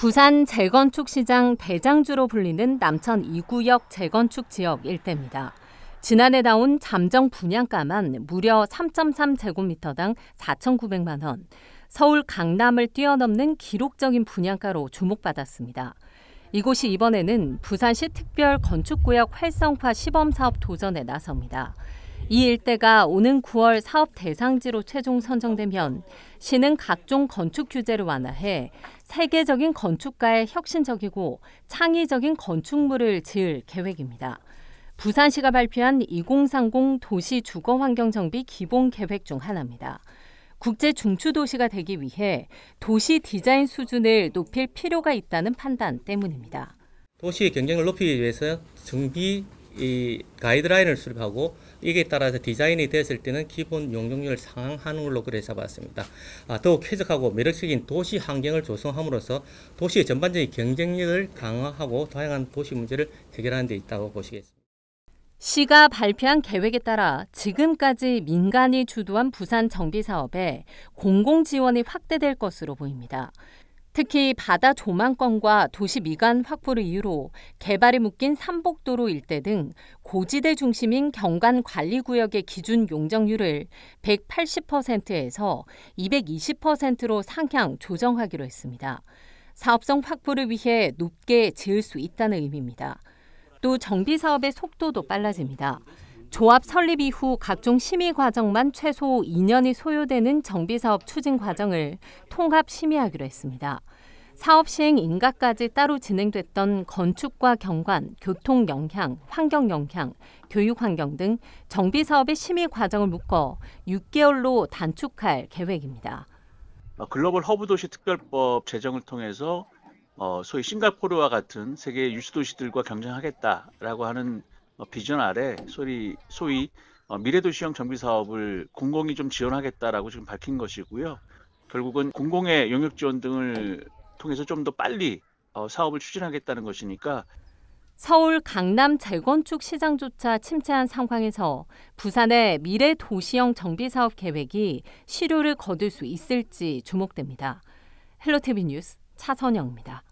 부산 재건축 시장 대장주로 불리는 남천 2구역 재건축 지역 일대입니다. 지난해 나온 잠정 분양가만 무려 3.3제곱미터당 4,900만 원. 서울 강남을 뛰어넘는 기록적인 분양가로 주목받았습니다. 이곳이 이번에는 부산시 특별 건축구역 활성화 시범 사업 도전에 나섭니다. 이 일대가 오는 9월 사업 대상지로 최종 선정되면 시는 각종 건축 규제를 완화해 세계적인 건축가의 혁신적이고 창의적인 건축물을 지을 계획입니다. 부산시가 발표한 2030 도시 주거 환경 정비 기본 계획 중 하나입니다. 국제 중추 도시가 되기 위해 도시 디자인 수준을 높일 필요가 있다는 판단 때문입니다. 도시 경쟁을 높이기 위해서 정비 이 가이드라인을 수립하고 이게 따라서 디자인이 됐을 때는 기본 용적률 상향 한으로 그래 잡았습니다. 아, 더욱 쾌적하고 매력적인 도시 환경을 조성함으로써 도시의 전반적인 경쟁력을 강화하고 다양한 도시 문제를 해결하는 데 있다고 보시겠습니다. 시가 발표한 계획에 따라 지금까지 민간이 주도한 부산 정비 사업에 공공 지원이 확대될 것으로 보입니다. 특히 바다 조망권과 도시 미관 확보를 이유로 개발이 묶인 삼복도로 일대 등 고지대 중심인 경관 관리 구역의 기준 용적률을 180%에서 220%로 상향 조정하기로 했습니다. 사업성 확보를 위해 높게 지을 수 있다는 의미입니다. 또 정비 사업의 속도도 빨라집니다. 조합 설립 이후 각종 심의 과정만 최소 2년이 소요되는 정비사업 추진 과정을 통합 심의하기로 했습니다. 사업 시행 인가까지 따로 진행됐던 건축과 경관, 교통 영향, 환경 영향, 교육 환경 등 정비 사업의 심의 과정을 묶어 6개월로 단축할 계획입니다. 어, 글로벌 허브 도시 특별법 제정을 통해서 어, 소위 싱가포르와 같은 세계 유수 도시들과 경쟁하겠다라고 하는 어, 비전 아래 소리 소위 어, 미래도시형 정비 사업을 공공이 좀 지원하겠다라고 지금 밝힌 것이고요. 결국은 공공의 영역 지원 등을 통해서 좀 더 빨리 어, 사업을 추진하겠다는 것이니까 서울 강남 재건축 시장조차 침체한 상황에서 부산의 미래 도시형 정비 사업 계획이 실효를 거둘 수 있을지 주목됩니다. 헬로테비 뉴스 차선영입니다.